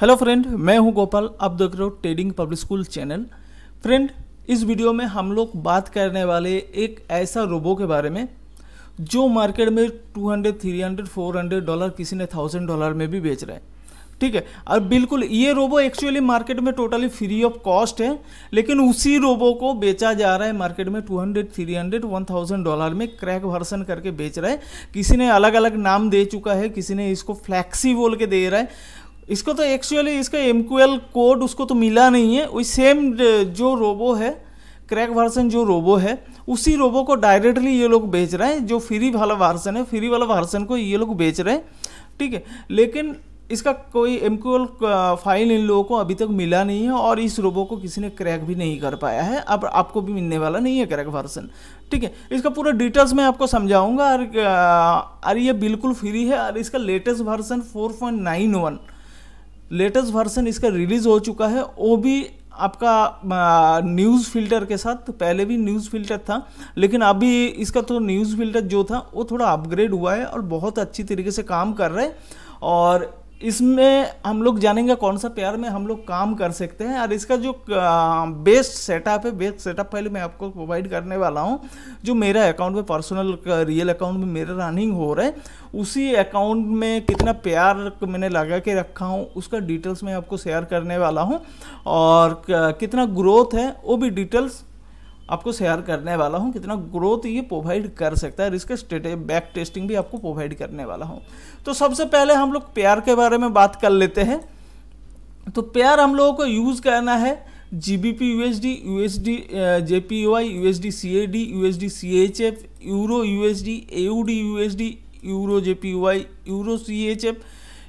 hello friend मैं हूं गोपाल आप देख रहे हो trading public school channel friend इस वीडियो में हम लोग बात करने वाले एक ऐसा रोबो के बारे में जो मार्केट में 200, 300, 400 डॉलर किसी ने थाउजेंड डॉलर में भी बेच रहा है ठीक है और बिल्कुल ये रोबो एक्चुअली मार्केट में टोटली फ्री ऑफ कॉस्ट है लेकिन उसी रोबो को बेचा जा रहा है मार्केट में 200, 300, 1000 डॉलर में क्रैक वर्सन करके बेच रहा है किसी ने अलग अलग नाम दे चुका है किसी ने इसको फ्लैक्सी बोल के दे रहा है इसको तो एक्चुअली इसका एम कोड उसको तो मिला नहीं है वही सेम uh, जो रोबो है क्रैक वर्सन जो रोबो है उसी रोबो को डायरेक्टली ये लोग बेच रहे हैं जो फ्री वाला वर्सन है फ्री वाला वर्सन को ये लोग बेच रहे हैं ठीक है लेकिन इसका कोई एम फाइल uh, इन लोगों को अभी तक मिला नहीं है और इस रोबो को किसी ने क्रैक भी नहीं कर पाया है अब आपको भी मिलने वाला नहीं है क्रैक वर्सन ठीक है इसका पूरा डिटेल्स मैं आपको समझाऊंगा और अरे uh, ये बिल्कुल फ्री है और इसका latest version one latest version इसका रिलीज़ हो चुका है वो भी आपका न्यूज़ फिल्टर के साथ तो पहले भी न्यूज़ फिल्टर था लेकिन अभी इसका तो न्यूज़ फिल्टर जो था वो थोड़ा अपग्रेड हुआ है और बहुत अच्छी तरीके से काम कर रहा है और इसमें हम लोग जानेंगे कौन सा प्यार में हम लोग काम कर सकते हैं और इसका जो बेस्ट सेटअप है बेस्ट सेटअप पहले मैं आपको प्रोवाइड करने वाला हूँ जो मेरा अकाउंट में पर्सनल रियल अकाउंट में मेरा रनिंग हो रहा है उसी अकाउंट में कितना प्यार मैंने लगा के रखा हूँ उसका डिटेल्स मैं आपको शेयर करने वाला हूँ और कितना ग्रोथ है वो भी डिटेल्स आपको शेयर करने वाला हूँ कितना ग्रोथ ये प्रोवाइड कर सकता है रिस्क बैक टेस्टिंग भी आपको प्रोवाइड करने वाला हूँ तो सबसे पहले हम लोग प्यार के बारे में बात कर लेते हैं तो प्यार हम लोगों को यूज़ करना है G B P U S D U S D J P O I U S D C A D U S D C H F euro U S D A U D U S D euro J P O I euro C H F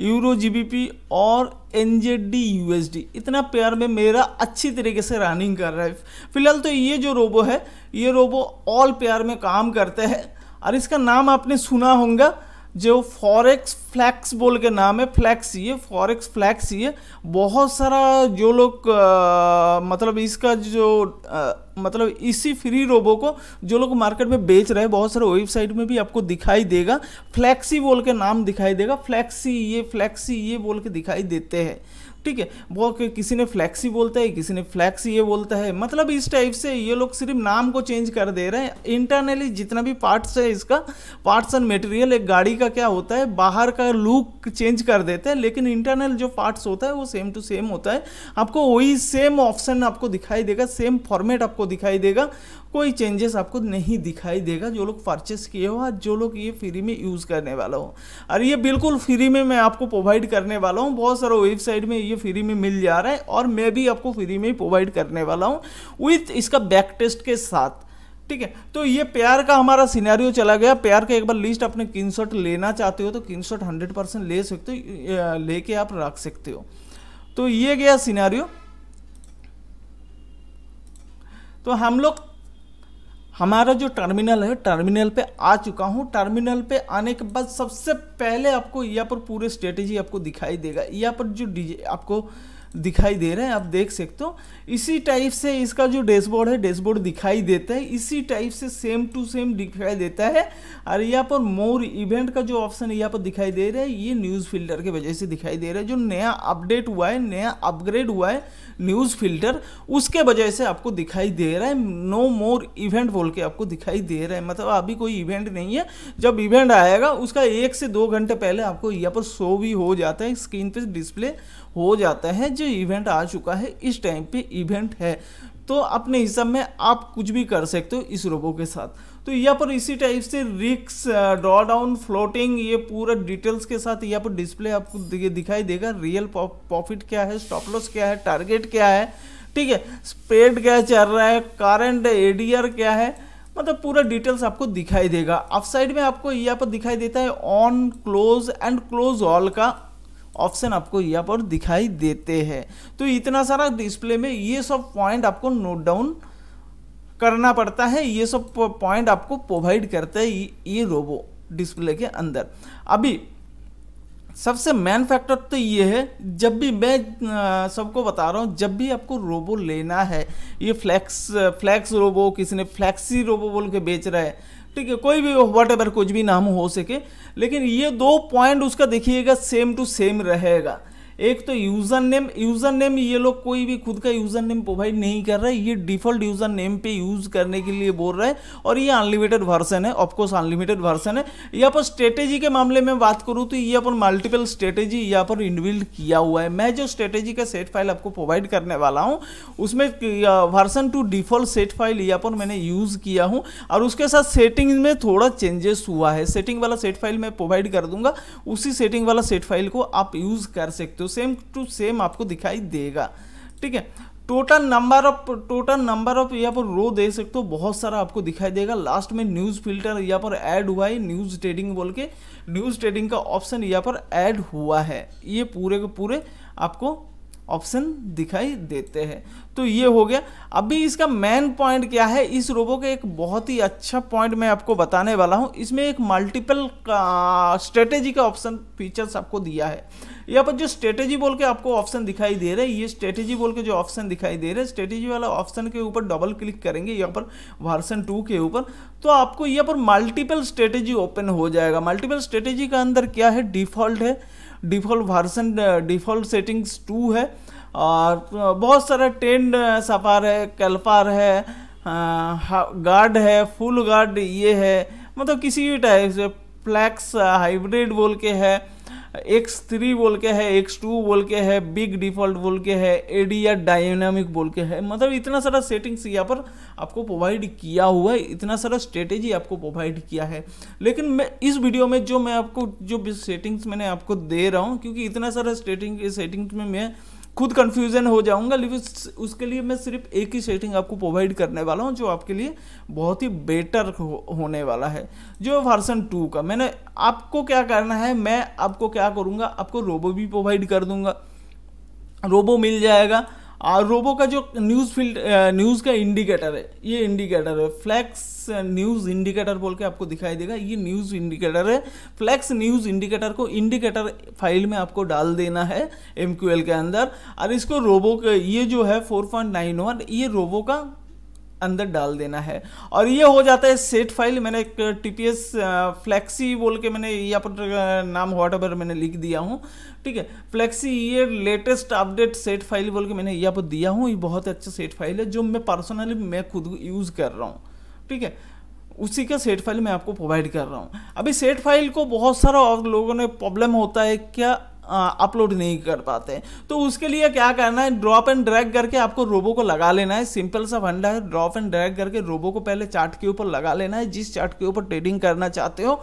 euro GBP और NZD USD इतना प्यार में मेरा अच्छी तरीके से running कर रहा है फिलहाल तो ये जो रोबो है ये रोबो ऑल प्यार में काम करते हैं और इसका नाम आपने सुना होगा जो फॉरेक्स फ्लैक्स बोल के नाम है फ्लैक्स ये फॉरेक्स फ्लैक्स ये बहुत सारा जो लोग मतलब इसका जो आ, मतलब इसी फ्री रोबो को जो लोग मार्केट में बेच रहे हैं बहुत सारे वेबसाइट में भी आपको दिखाई देगा फ्लैक्सी बोल के नाम दिखाई देगा फ्लैक्सी ये फ्लैक्सी ये बोल के दिखाई देते हैं ठीक है वो किसी ने फ्लैक्सी बोलता है किसी ने फ्लैक्स ये बोलता है मतलब इस टाइप से ये लोग सिर्फ नाम को चेंज कर दे रहे हैं इंटरनली जितना भी पार्ट्स है इसका पार्ट्स एंड मटेरियल एक गाड़ी का क्या होता है बाहर का लुक चेंज कर देते हैं लेकिन इंटरनल जो पार्ट्स होता है वो सेम टू सेम होता है आपको वही सेम ऑप्शन आपको दिखाई देगा सेम फॉर्मेट आपको दिखाई देगा कोई चेंजेस आपको नहीं दिखाई देगा जो लोग परचेस किए हो और जो लोग ये फ्री में यूज़ करने वाला हो और ये बिल्कुल फ्री में मैं आपको प्रोवाइड करने वाला हूँ बहुत सारा वेबसाइट में ये फ्री में मिल जा रहा है और मैं भी आपको फ्री में प्रोवाइड करने वाला हूँ विथ इसका बैक टेस्ट के साथ ठीक है तो ये प्यार का हमारा सिनेरियो चला गया प्यार का एक बार लिस्ट अपने किन लेना चाहते हो तो किन शर्ट हंड्रेड परसेंट ले सकते हो लेके आप रख सकते हो तो ये गया सिनेरियो तो हम लोग हमारा जो टर्मिनल है टर्मिनल पे आ चुका हूँ टर्मिनल पे आने के बाद सबसे पहले आपको यहाँ पर पूरे स्ट्रेटेजी आपको दिखाई देगा यहाँ पर जो आपको दिखाई दे रहे हैं आप देख सकते हो इसी टाइप से इसका जो डैशबोर्ड है डैशबोर्ड दिखाई देता है इसी टाइप से सेम टू सेम दिखाई देता है और यहाँ पर मोर इवेंट का जो ऑप्शन यहाँ पर दिखाई दे रहा है ये न्यूज़ फिल्टर की वजह से दिखाई दे रहा है जो नया अपडेट हुआ है नया अपग्रेड हुआ है न्यूज़ फिल्टर उसके वजह से आपको दिखाई दे रहा है नो मोर इवेंट बोल के आपको दिखाई दे रहा है मतलब अभी कोई इवेंट नहीं है जब इवेंट आएगा उसका एक से दो घंटे पहले आपको यहाँ पर शो भी हो जाता है स्क्रीन पर डिस्प्ले हो जाता है जो इवेंट आ चुका है इस टाइम पे इवेंट है तो अपने हिसाब में आप कुछ भी कर सकते हो इस रोबो के साथ तो यहाँ पर इसी टाइप से रिक्स ड्रॉडाउन फ्लोटिंग ये पूरा डिटेल्स के साथ यहाँ पर डिस्प्ले आपको दिखाई देगा रियल प्रॉफिट क्या है स्टॉप लॉस क्या है टारगेट क्या है ठीक है स्प्रेड क्या चल रहा है कारंट एडियर क्या है मतलब पूरा डिटेल्स आपको दिखाई देगा अप साइड में आपको यहाँ पर दिखाई देता है on close and close all का ऑप्शन आपको यहाँ पर दिखाई देते हैं तो इतना सारा डिस्प्ले में ये सब पॉइंट आपको नोट डाउन करना पड़ता है ये सब पॉइंट आपको प्रोवाइड करता है ये रोबो डिस्प्ले के अंदर अभी सबसे मेन फैक्टर तो ये है जब भी मैं सबको बता रहा हूँ जब भी आपको रोबो लेना है ये फ्लैक्स फ्लैक्स रोबो किसी ने फ्लैक्सी रोबो बोल के बेच रहा है ठीक है कोई भी वट एवर कुछ भी नाम हो सके लेकिन ये दो पॉइंट उसका देखिएगा सेम टू सेम रहेगा एक तो यूज़र नेम यूज़र नेम ये लोग कोई भी खुद का यूज़र नेम प्रोवाइड नहीं कर रहे ये डिफ़ॉल्ट यूज़र नेम पे यूज़ करने के लिए बोल रहे हैं और ये अनलिमिटेड वर्सन है ऑफकोर्स अनलिमिटेड वर्सन है यहाँ पर स्ट्रेटेजी के मामले में बात करूँ तो ये अपन मल्टीपल स्ट्रेटेजी यहाँ पर इनबिल्ड किया हुआ है मैं जो स्ट्रेटेजी का सेट फाइल आपको प्रोवाइड करने वाला हूँ उसमें version two default set file यहाँ पर मैंने यूज़ किया हूँ और उसके साथ सेटिंग में थोड़ा चेंजेस हुआ है सेटिंग वाला सेट फाइल मैं प्रोवाइड कर दूंगा उसी सेटिंग वाला सेट फाइल को आप यूज़ कर सकते हो सेम टू सेम आपको दिखाई देगा ठीक है total number of total number of यहाँ पर रो दे सकते हो बहुत सारा आपको दिखाई देगा लास्ट में न्यूज़ फिल्टर यहाँ पर ऐड हुआ है न्यूज़ ट्रेडिंग बोल के न्यूज़ ट्रेडिंग का ऑप्शन यहाँ पर ऐड हुआ है ये पूरे के पूरे आपको ऑप्शन दिखाई देते हैं तो ये हो गया अभी इसका मेन पॉइंट क्या है इस रोबो के एक बहुत ही अच्छा पॉइंट मैं आपको बताने वाला हूँ इसमें एक मल्टीपल स्ट्रेटेजी का ऑप्शन फीचर्स आपको दिया है यहाँ पर जो स्ट्रेटेजी बोल के आपको ऑप्शन दिखाई दे रहे हैं ये स्ट्रेटेजी बोल के जो ऑप्शन दिखाई दे रहे हैं स्ट्रेटेजी वाला ऑप्शन के ऊपर डबल क्लिक करेंगे यहाँ पर वर्सन टू के ऊपर तो आपको यहाँ पर मल्टीपल स्ट्रेटेजी ओपन हो जाएगा मल्टीपल स्ट्रेटेजी का अंदर क्या है डिफॉल्ट है default version default settings two है और बहुत सारे टेंड सफार है कैल्पार है गार्ड है फुल गार्ड ये है मतलब किसी भी टाइप से फ्लैक्स हाइब्रिड बोल के है एक्स थ्री बोल के है एक्स टू बोल के है बिग डिफॉल्ट बोल के है एडी या डायनामिक बोल के है मतलब इतना सारा सेटिंग्स यहाँ पर आपको प्रोवाइड किया हुआ है इतना सारा स्ट्रेटेजी आपको प्रोवाइड किया है लेकिन मैं इस वीडियो में जो मैं आपको जो सेटिंग्स मैंने आपको दे रहा हूँ क्योंकि इतना सारा स्टेटिंग सेटिंग्स में मैं खुद कंफ्यूजन हो जाऊंगा लेकिन उसके लिए मैं सिर्फ एक ही सेटिंग आपको प्रोवाइड करने वाला हूं जो आपके लिए बहुत ही बेटर हो, होने वाला है जो वर्सन टू का मैंने आपको क्या करना है मैं आपको क्या करूंगा आपको रोबो भी प्रोवाइड कर दूंगा रोबो मिल जाएगा और रोबो का जो न्यूज़ फील्ड न्यूज़ का इंडिकेटर है ये इंडिकेटर है फ्लैक्स न्यूज़ इंडिकेटर बोल के आपको दिखाई देगा ये न्यूज़ इंडिकेटर है फ्लैक्स न्यूज़ इंडिकेटर को इंडिकेटर फाइल में आपको डाल देना है एम के अंदर और इसको रोबो का ये जो है फोर पॉइंट नाइन ये रोबो का अंदर डाल देना है और ये हो जाता है सेट फाइल मैंने एक टी पी एस फ्लैक्सी बोल के मैंने यहाँ पर नाम व्हाट एवर मैंने लिख दिया हूँ ठीक है फ्लैक्सी ये लेटेस्ट अपडेट सेट फाइल बोल के मैंने यहाँ पर दिया हूँ ये बहुत अच्छा सेट फाइल है जो मैं पर्सनली मैं खुद यूज़ कर रहा हूँ ठीक है उसी का सेट फाइल मैं आपको प्रोवाइड कर रहा हूँ अभी सेट फाइल को बहुत सारा और लोगों ने प्रॉब्लम होता है क्या अपलोड नहीं कर पाते तो उसके लिए क्या करना है ड्रॉप एंड ड्रैग करके आपको रोबो को लगा लेना है सिंपल सा फंडा है ड्रॉप एंड ड्रैग करके रोबो को पहले चार्ट के ऊपर लगा लेना है जिस चार्ट के ऊपर ट्रेडिंग करना चाहते हो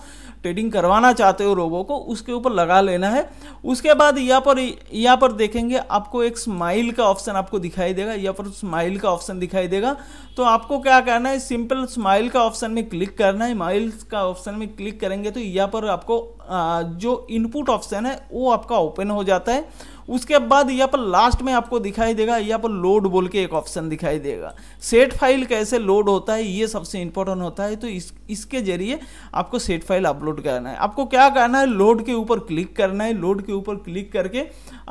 ट्रेडिंग करवाना चाहते हो रोबो को उसके ऊपर लगा लेना है उसके बाद यहाँ पर यहाँ पर देखेंगे आपको एक स्माइल का ऑप्शन आपको दिखाई देगा यहाँ पर स्माइल का ऑप्शन दिखाई देगा तो आपको क्या करना है सिंपल स्माइल का ऑप्शन में क्लिक करना है माइल्स का ऑप्शन में क्लिक करेंगे तो यहाँ पर आपको जो इनपुट ऑप्शन है वो आपका ओपन हो जाता है उसके बाद यहाँ पर लास्ट में आपको दिखाई देगा यहाँ पर लोड बोल के एक ऑप्शन दिखाई देगा सेट फाइल कैसे लोड होता है ये सबसे इंपॉर्टेंट होता है तो इस इसके जरिए आपको सेट फाइल अपलोड करना है आपको क्या करना है लोड के ऊपर क्लिक करना है लोड के ऊपर क्लिक करके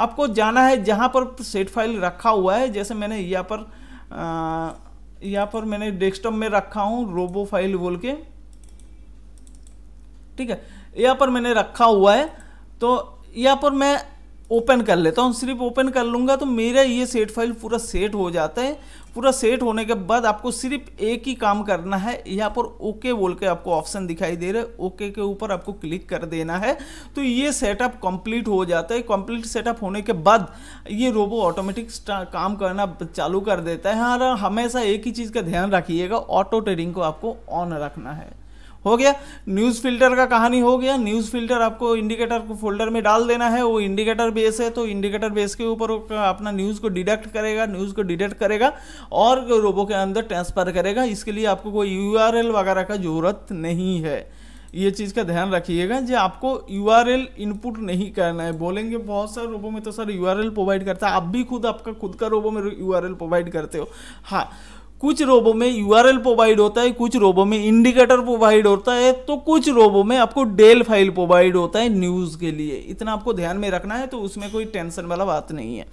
आपको जाना है जहाँ पर सेट फाइल रखा हुआ है जैसे मैंने यहाँ पर यहाँ पर मैंने डेस्कटॉप में रखा हूँ रोबो फाइल बोल के ठीक है यहाँ पर मैंने रखा हुआ है तो यहाँ पर मैं ओपन कर लेता हूँ सिर्फ ओपन कर लूँगा तो मेरा ये सेट फाइल पूरा सेट हो जाता है पूरा सेट होने के बाद आपको सिर्फ एक ही काम करना है यहाँ पर ओके बोल के आपको ऑप्शन दिखाई दे रहा है ओके के ऊपर आपको क्लिक कर देना है तो ये सेटअप कंप्लीट हो जाता है कंप्लीट सेटअप होने के बाद ये रोबो ऑटोमेटिक काम करना चालू कर देता है हाँ हमेशा एक ही चीज़ का ध्यान रखिएगा ऑटो ट्रेडिंग को आपको ऑन रखना है हो गया न्यूज़ फिल्टर का कहानी हो गया न्यूज़ फिल्टर आपको इंडिकेटर को फोल्डर में डाल देना है वो इंडिकेटर बेस है तो इंडिकेटर बेस के ऊपर अपना न्यूज़ को डिडक्ट करेगा न्यूज़ को डिडक्ट करेगा और रोबो के अंदर ट्रांसफर करेगा इसके लिए आपको कोई यू वगैरह का ज़रूरत नहीं है ये चीज़ का ध्यान रखिएगा जो आपको यू इनपुट नहीं करना है बोलेंगे बहुत सारे रोबो में तो सर यू प्रोवाइड करता है आप भी खुद आपका खुद का रोबो में यू प्रोवाइड करते हो हाँ कुछ रोबो में यू प्रोवाइड होता है कुछ रोबो में इंडिकेटर प्रोवाइड होता है तो कुछ रोबो में आपको डेल फाइल प्रोवाइड होता है न्यूज़ के लिए इतना आपको ध्यान में रखना है तो उसमें कोई टेंशन वाला बात नहीं है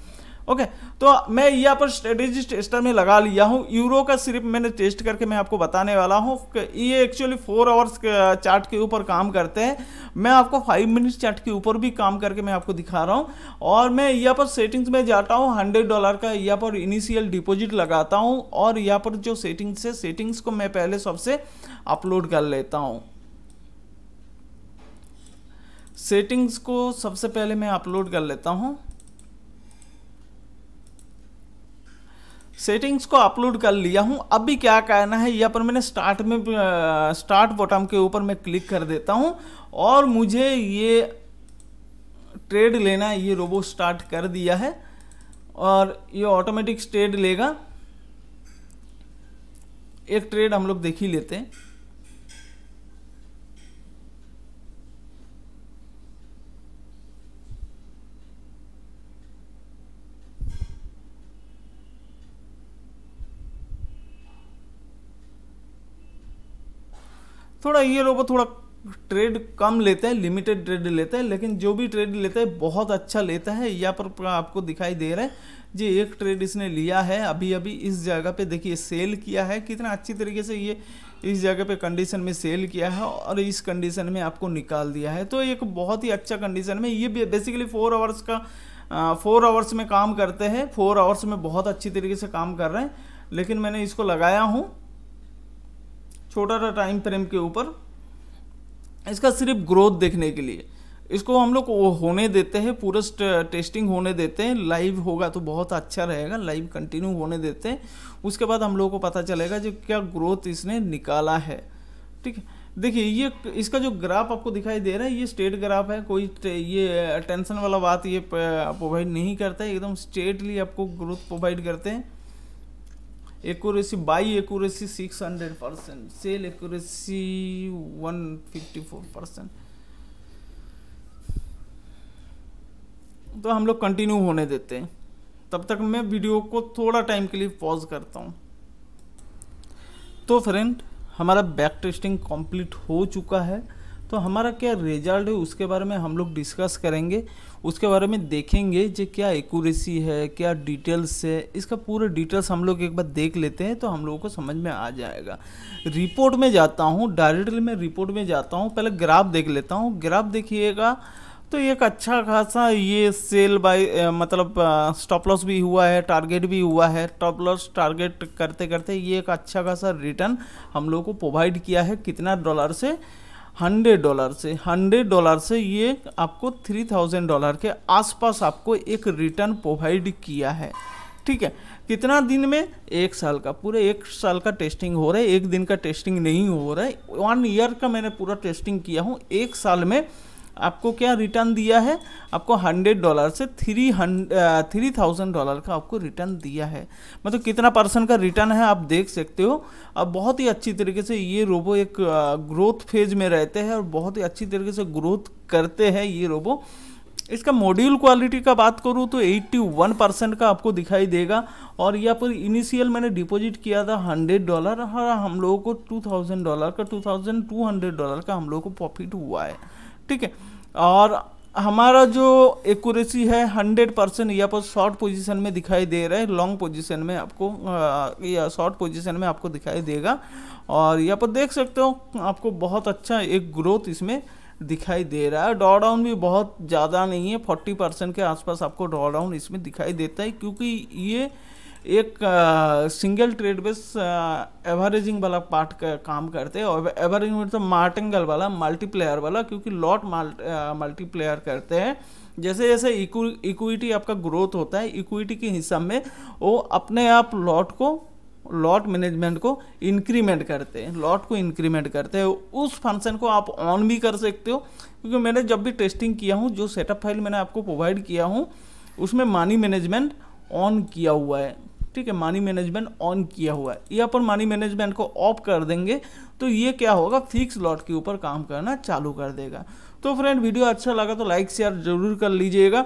ओके तो मैं यहाँ पर स्ट्रेटेजी टेस्टर में लगा लिया हूँ यूरो का सिर्फ मैंने टेस्ट करके मैं आपको बताने वाला हूँ ये एक्चुअली फोर आवर्स चार्ट के ऊपर काम करते हैं मैं आपको फाइव मिनट चार्ट के ऊपर भी काम करके मैं आपको दिखा रहा हूँ और मैं यहाँ पर सेटिंग्स में जाता हूँ हंड्रेड डॉलर का यहाँ पर इनिशियल डिपोजिट लगाता हूँ और यहाँ पर जो सेटिंग्स है सेटिंग्स को मैं पहले सबसे अपलोड कर लेता हूँ सेटिंग्स को सबसे पहले मैं अपलोड कर लेता हूँ सेटिंग्स को अपलोड कर लिया हूँ अभी क्या करना है यहाँ पर मैंने स्टार्ट में स्टार्ट बॉटम के ऊपर मैं क्लिक कर देता हूँ और मुझे ये ट्रेड लेना है ये रोबो स्टार्ट कर दिया है और ये ऑटोमेटिक ट्रेड लेगा एक ट्रेड हम लोग देख ही लेते हैं थोड़ा ये लोग थोड़ा ट्रेड कम लेते हैं लिमिटेड ट्रेड लेते हैं लेकिन जो भी ट्रेड लेते हैं बहुत अच्छा लेता है यहाँ पर आपको दिखाई दे रहा है जी एक ट्रेड इसने लिया है अभी अभी इस जगह पे देखिए सेल किया है कितना अच्छी तरीके से ये इस जगह पे कंडीशन में सेल किया है और इस कंडीशन में आपको निकाल दिया है तो एक बहुत ही अच्छा कंडीशन में ये बेसिकली फोर आवर्स का फोर आवर्स में काम करते हैं फोर आवर्स में बहुत अच्छी तरीके से काम कर रहे हैं लेकिन मैंने इसको लगाया हूँ छोटा सा टाइम फ्रेम के ऊपर इसका सिर्फ ग्रोथ देखने के लिए इसको हम लोग होने देते हैं पूरा टेस्टिंग होने देते हैं लाइव होगा तो बहुत अच्छा रहेगा लाइव कंटिन्यू होने देते हैं उसके बाद हम लोगों को पता चलेगा जो क्या ग्रोथ इसने निकाला है ठीक है देखिए ये इसका जो ग्राफ आपको दिखाई दे रहा है ये स्टेट ग्राफ है कोई ये टेंशन वाला बात ये प्रोवाइड नहीं करता है एकदम स्टेटली आपको ग्रोथ प्रोवाइड करते हैं accuracy buy accuracy hundred percent sell accuracy four percent तो हम लोग कंटिन्यू होने देते हैं तब तक मैं वीडियो को थोड़ा टाइम के लिए पॉज करता हूँ तो फ्रेंड हमारा बैक टेस्टिंग कंप्लीट हो चुका है तो हमारा क्या रिजल्ट है उसके बारे में हम लोग डिस्कस करेंगे उसके बारे में देखेंगे जो क्या एक्यूरेसी है क्या डिटेल्स है इसका पूरा डिटेल्स हम लोग एक बार देख लेते हैं तो हम लोगों को समझ में आ जाएगा रिपोर्ट में जाता हूँ डायरेक्टली मैं रिपोर्ट में जाता हूँ पहले ग्राफ देख लेता हूँ ग्राफ देखिएगा तो एक अच्छा खासा ये सेल बाय मतलब स्टॉप लॉस भी हुआ है टारगेट भी हुआ है टॉप लॉस टारगेट करते करते ये एक अच्छा खासा रिटर्न हम लोग को प्रोवाइड किया है कितना डॉलर से हंड्रेड डॉलर से हंड्रेड डॉलर से ये आपको थ्री थाउजेंड डॉलर के आसपास आपको एक रिटर्न प्रोवाइड किया है ठीक है कितना दिन में एक साल का पूरे एक साल का टेस्टिंग हो रहा है एक दिन का टेस्टिंग नहीं हो रहा है वन ईयर का मैंने पूरा टेस्टिंग किया हूँ एक साल में आपको क्या रिटर्न दिया है आपको हंड्रेड डॉलर से थ्री थ्री थाउजेंड डॉलर का आपको रिटर्न दिया है मतलब कितना परसेंट का रिटर्न है आप देख सकते हो अब बहुत ही अच्छी तरीके से ये रोबो एक ग्रोथ फेज में रहते हैं और बहुत ही अच्छी तरीके से ग्रोथ करते हैं ये रोबो इसका मॉड्यूल क्वालिटी का बात करूँ तो 81 परसेंट का आपको दिखाई देगा और यह पर इनिशियल मैंने डिपॉजिट किया था 100 डॉलर और हम लोगों को 2000 डॉलर का 2200 डॉलर का हम लोगों को प्रॉफिट हुआ है ठीक है और हमारा जो एक्यूरेसी है 100 परसेंट या पर शॉर्ट पोजीशन में दिखाई दे रहा है लॉन्ग पोजीशन में आपको आ, या शॉर्ट पोजीशन में आपको दिखाई देगा और यहाँ पर देख सकते हो आपको बहुत अच्छा एक ग्रोथ इसमें दिखाई दे रहा है ड्रॉ डाउन भी बहुत ज़्यादा नहीं है 40 परसेंट के आसपास आपको ड्रॉ डाउन इसमें दिखाई देता है क्योंकि ये एक सिंगल ट्रेड बेस एवरेजिंग वाला पार्ट का काम करते हैं और एवरेजिंग मतलब मार्टेंगल वाला मल्टीप्लेयर वाला क्योंकि लॉट मल्टीप्लेयर करते हैं जैसे जैसे इक्विटी आपका ग्रोथ होता है इक्विटी के हिसाब में वो अपने आप लॉट को लॉट मैनेजमेंट को इंक्रीमेंट करते हैं लॉट को इंक्रीमेंट करते हैं उस फंक्शन को आप ऑन भी कर सकते हो क्योंकि मैंने जब भी टेस्टिंग किया हूँ जो सेटअप फाइल मैंने आपको प्रोवाइड किया हूँ उसमें मानी मैनेजमेंट ऑन किया हुआ है ठीक है मनी मैनेजमेंट ऑन किया हुआ है ये अपन मनी मैनेजमेंट को ऑफ कर देंगे तो ये क्या होगा फिक्स लॉट के ऊपर काम करना चालू कर देगा तो फ्रेंड वीडियो अच्छा लगा तो लाइक शेयर जरूर कर लीजिएगा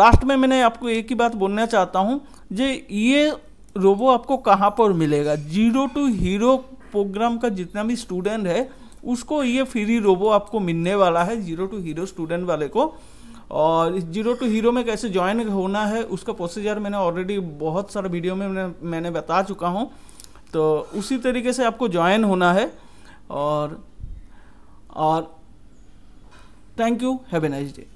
लास्ट में मैंने आपको एक ही बात बोलना चाहता हूँ जे ये रोबो आपको कहाँ पर मिलेगा जीरो टू हीरो प्रोग्राम का जितना भी स्टूडेंट है उसको ये फ्री रोबो आपको मिलने वाला है जीरो टू हीरो स्टूडेंट वाले को और इस जीरो टू हीरो में कैसे ज्वाइन होना है उसका प्रोसीजर मैंने ऑलरेडी बहुत सारे वीडियो में मैंने मैंने बता चुका हूँ तो उसी तरीके से आपको ज्वाइन होना है और और thank you have a nice day